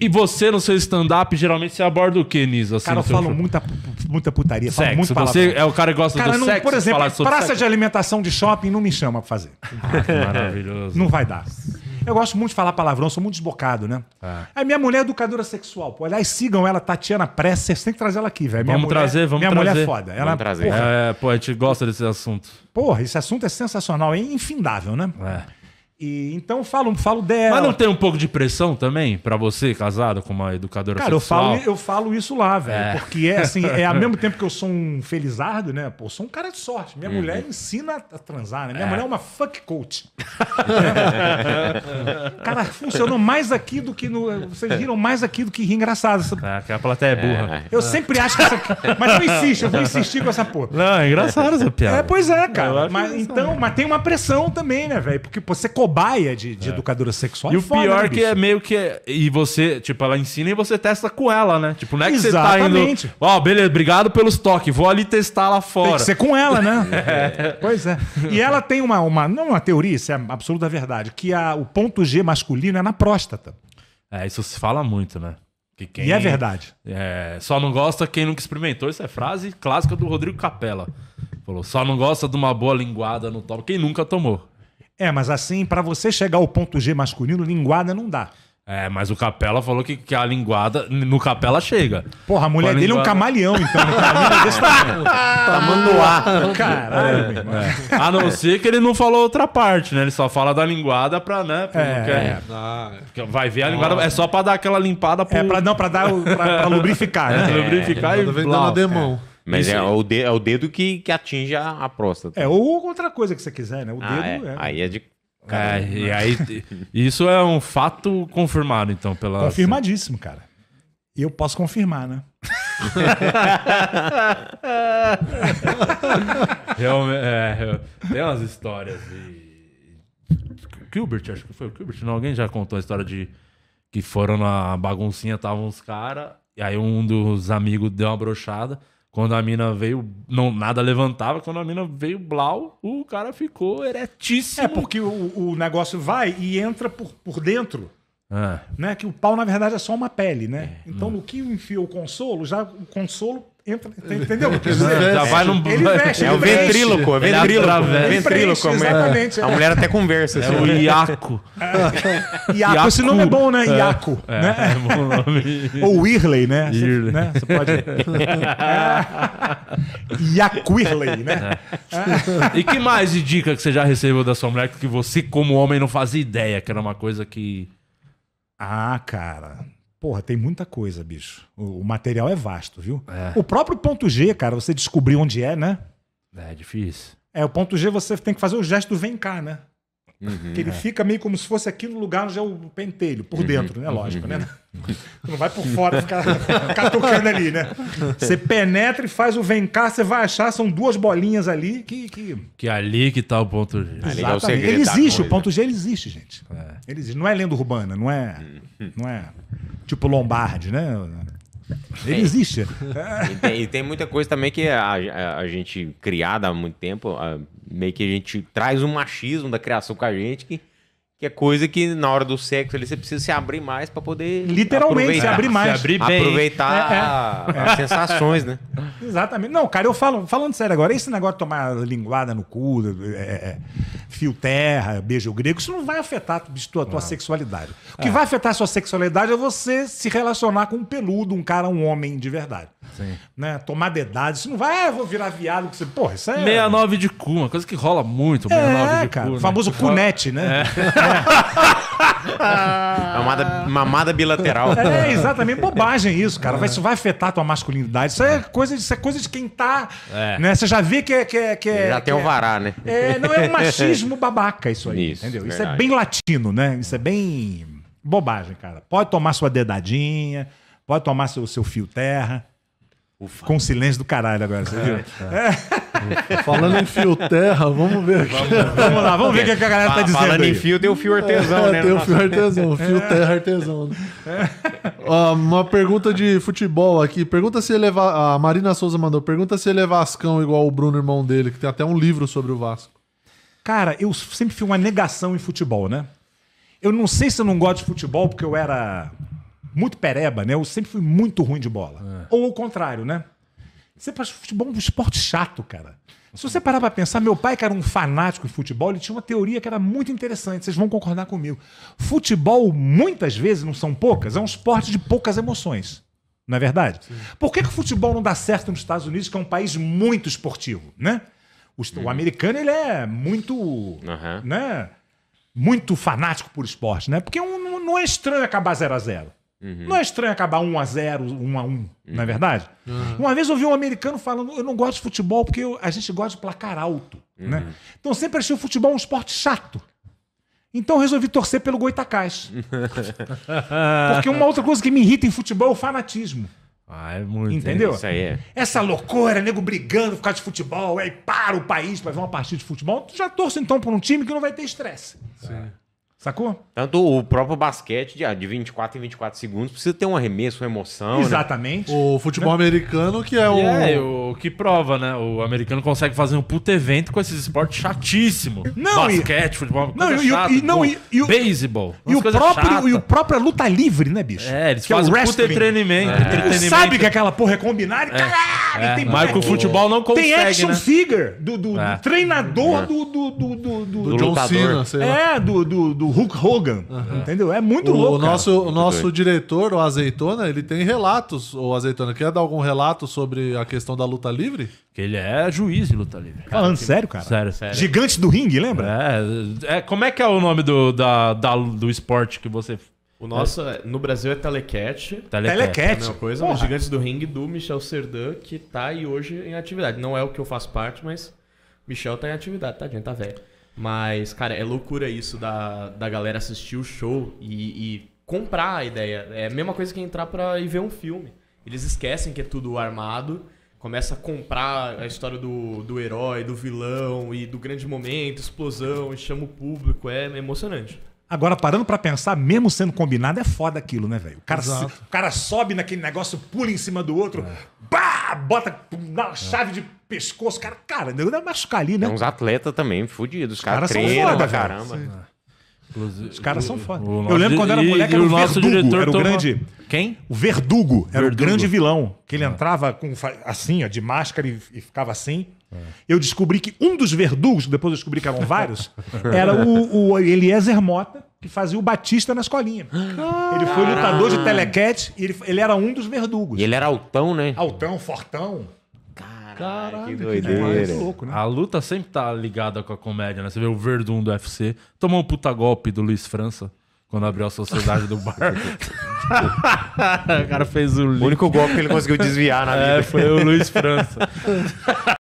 E, você no seu stand-up, geralmente você aborda o que, Nisa? Assim, cara, eu falo muita, muita putaria, sexo. falo muito palavrão. Você é o cara que gosta cara, do não, sexo? Por exemplo, praça sexo. de alimentação de shopping não me chama pra fazer. Ah, que maravilhoso. Não vai dar. Eu gosto muito de falar palavrão, sou muito desbocado, né? É. A é, minha mulher é educadora sexual. Pô, aliás, sigam ela, Tatiana Press, vocês têm que trazer ela aqui, velho. Vamos mulher, trazer, vamos minha trazer. Minha mulher é foda. Ela, vamos trazer. Porra, é, pô, a gente gosta desse assunto. Porra, esse assunto é sensacional, é infindável, né? É. E, então falo, falo dela. Mas não tem um pouco de pressão também para você, casado com uma educadora Cara, sexual? Cara, eu falo, eu falo isso lá, velho. É. Porque é assim, é ao mesmo tempo que eu sou um felizardo, né? Pô, sou um cara de sorte. Minha uhum. mulher ensina a transar, né? Minha é. mulher é uma fuck coach. cara, funcionou mais aqui do que no. Vocês viram mais aqui do que rir engraçado. Essa... Ah, que a plateia é burra. É. Eu sempre acho que essa. Mas eu insisto, eu vou insistir com essa porra. Não, é engraçado essa piada. É, pois é, cara. Mas, então, mas tem uma pressão também, né, velho? Porque pô, você cobaia de, de é. educadora sexual. E é o foda, pior né, que é meio que. É, e você, tipo, ela ensina e você testa com ela, né? Tipo, não é que Exatamente. você tá indo. Ó, oh, beleza, obrigado pelos toques, vou ali testar lá fora. Tem que ser com ela, né? é. Pois é. E ela tem uma, uma. Não uma teoria, isso é absoluta verdade, que a, o ponto G masculino é na próstata. É, isso se fala muito, né? Que quem, e é verdade. É, só não gosta quem nunca experimentou. Isso é frase clássica do Rodrigo Capella. Falou, só não gosta de uma boa linguada no topo quem nunca tomou. É, mas assim, para você chegar ao ponto G masculino, linguada não dá. É, mas o Capela falou que, que a linguada. No Capela chega. Porra, a mulher a dele linguada... é um camaleão, então. tá ar. Caralho, é, é. A não ser que ele não falou outra parte, né? Ele só fala da linguada pra, né? Pra é. Ah, vai ver a linguada. Nossa. É só pra dar aquela limpada é pro... É, pra, não, pra, dar, pra, pra lubrificar, né? lubrificar e. Vem dar uma demão. Mas é o, dedo, é o, dedo, que, que atinge a, a, próstata. É, ou outra coisa que você quiser, né? O ah, dedo é. é. Aí é de. Cara, é, e né? aí, isso é um fato confirmado, então, pela. Confirmadíssimo, cara. E eu posso confirmar, né? Realmente, é, é, tem umas histórias de. Gilbert, acho que foi o Gilbert, não. Alguém já contou a história de que foram na baguncinha, estavam os caras, e aí um dos amigos deu uma brochada. Quando a mina veio, não nada levantava. Quando a mina veio, blau, o cara ficou eretíssimo. É porque o, o negócio vai e entra por, por dentro. É. Né? Que o pau, na verdade, é só uma pele, né? É. Então, hum. o que enfiou o consolo, já o consolo entra, entendeu? Já vai num... Ele mexe, é, é o ventríloco, é ventríloco. Ventríloco, exatamente. A é. mulher até conversa. É assim. o Iaco. Iaco, esse nome é bom, né? É. Iaco. né? é bom nome. Ou Irley, né? Você né? pode... Iaco Irley, né? E que mais de dica que você já recebeu da sua mulher que você, como homem, não fazia ideia que era uma coisa que... Ah, cara... Porra, tem muita coisa, bicho. O, o material é vasto, viu? É. O próprio ponto G, cara, você descobrir onde é, né? É difícil. É, o ponto G você tem que fazer o gesto vem cá, né? Uhum, que ele é. fica meio como se fosse aqui no lugar onde é o pentelho, por uhum, dentro, né? Uhum, Lógico, né? Uhum. Não vai por fora ficar catucando ali, né? Você penetra e faz o vem cá, você vai achar, são duas bolinhas ali que. Que, que é ali que tá o ponto G. É Exatamente. É ele existe, o ponto G ele existe, gente. É. Ele existe. Não é lenda urbana, não é. Uhum. Não é tipo Lombardi, né? Ele é. existe. E tem, e tem, muita coisa também que a, a, a gente, criada há muito tempo, a, meio que a gente traz um machismo da criação com a gente que, que é coisa que na hora do sexo ali você precisa se abrir mais para poder. Literalmente, se abrir mais. Se abrir bem. Aproveitar é, é. as sensações, né? Exatamente. Não, cara, eu falo, falando sério agora, esse negócio de tomar linguada no cu, é, é, é fio terra, beijo grego, isso não vai afetar a tua, sexualidade. O que é. vai afetar a sua sexualidade é você se relacionar com um peludo, um cara, um homem de verdade. Sim. Né? Tomar dedado, isso não vai, ah, vou virar viado. Que você... Porra, isso é. 69 de cu, uma coisa que rola muito. 69 é, de cara, cu. Né? O famoso cunete, né? É. É. Ah. mamada, mamada bilateral. É, é, exatamente. Bobagem isso, cara. isso vai afetar a tua masculinidade. Isso é coisa, isso é coisa de quem tá. É. Né? Você já vê que é. Que é, que é já tem o é vará, né? É, não é um machismo babaca isso aí. Isso, entendeu? Isso é bem latino, né? Isso é bem bobagem, cara. Pode tomar sua dedadinha, pode tomar seu, seu fio terra. Ufa. Com silêncio do caralho agora, você viu? É, é. Falando em fio terra, vamos ver aqui. Vamos, vamos lá, vamos ver o que, é que a galera tá dizendo. Falando aí. em fio, tem o fio artesão, é, né? Tem o fio artesão, fio é. terra artesão. Uh, uma pergunta de futebol aqui. Pergunta se ele é va... A Marina Souza mandou. Pergunta se ele é Vascão igual o Bruno, irmão dele, que tem até um livro sobre o Vasco. Cara, eu sempre fui uma negação em futebol, né? Eu não sei se eu não gosto de futebol porque eu era muito pereba, né? Eu sempre fui muito ruim de bola. É. Ou o contrário, né? Você faz futebol um esporte chato, cara. Se você parar pra pensar, meu pai, que era um fanático de futebol, ele tinha uma teoria que era muito interessante, vocês vão concordar comigo. Futebol, muitas vezes, não são poucas, é um esporte de poucas emoções. Não é verdade? Sim. Por que, que o futebol não dá certo nos Estados Unidos, que é um país muito esportivo, né? O, hum. o uhum. americano, ele é muito, uhum. né? Muito fanático por esporte, né? Porque um, não é estranho acabar 0 x 0 Uhum. Não é estranho acabar 1 a 0 1 a 1 uhum. não é uhum. verdade? Uhum. Uma vez eu ouvi um americano falando: eu não gosto de futebol porque eu, a gente gosta de placar alto. Uhum. Né? Então eu sempre achei o futebol um esporte chato. Então eu resolvi torcer pelo Goitacás. porque uma outra coisa que me irrita em futebol é o fanatismo. Ah, é muito. Entendeu? Isso aí é. Essa loucura, nego brigando por causa de futebol, aí para o país para ver uma partida de futebol. Tu já torce então por um time que não vai ter estresse. Sim. Sacou? Tanto o próprio basquete de, ah, de 24 em 24 segundos precisa ter um arremesso, uma emoção. Né? Exatamente. Né? O futebol né? americano, que é o... é o... que prova, né? O americano consegue fazer um puto evento com esses esportes chatíssimo. Não, basquete, e... futebol, não, e, chata, e, não, e, e, beisebol. E o próprio e o próprio luta livre, né, bicho? É, eles que fazem é o puto entretenimento, é. entretenimento. Sabe que aquela porra é combinada, é. caralho, é. tem Mas o futebol não consegue, Tem action né? figure do, do, do é. treinador do é. do do, do, do, do John lutador. Cena, sei é, lá. É, do, do Hulk Hogan, uhum. entendeu? É muito o louco. Cara. Nosso, o nosso diretor, o Azeitona, ele tem relatos, o Azeitona. Quer dar algum relato sobre a questão da luta livre? Que ele é juiz de luta livre. Cara, Falando que... sério, cara? Sério, sério. Gigante do ringue, lembra? É, é, como é que é o nome do, da, da do esporte que você o nosso, é. no Brasil, é Telecat. Telecat. telecat. É coisa, Porra. Gigantes do Ring do Michel Serdan, que tá aí hoje em atividade. Não é o que eu faço parte, mas Michel tá em atividade, tadinho, tá velho. Mas, cara, é loucura isso da, da galera assistir o show e, e comprar a ideia. É a mesma coisa que entrar pra ir ver um filme. Eles esquecem que é tudo armado, começa a comprar a história do, do herói, do vilão e do grande momento, explosão, e chama o público, é emocionante. Agora, parando para pensar, mesmo sendo combinado, é foda aquilo, né, velho? O, cara o cara sobe naquele negócio, pula em cima do outro, é. bah! bota na chave de pescoço. Cara, cara, não dá machucar ali, né? Tem uns atletas também, fudidos Os caras cara, treinam, pra caramba. Sim. Os caras são foda. Eu lembro quando era e, moleque, era o, nosso Verdugo, diretor era o grande... Quem? O Verdugo, era Verdugo. o grande vilão. Que ele é. entrava com, assim, ó, de máscara e, e ficava assim. É. Eu descobri que um dos verdugos, depois eu descobri que eram vários, era o, o Eliezer Mota, que fazia o Batista na escolinha. ele foi lutador de telequete e ele, ele era um dos verdugos. E ele era altão, né? Altão, fortão. Caralho, que doideira. Que louco, né? A luta sempre tá ligada com a comédia, né? Você vê o Verdun do UFC, tomou um puta golpe do Luiz França quando abriu a sociedade do bar. o cara fez o. Link. O único golpe que ele conseguiu desviar na é, vida. É, foi o Luiz França.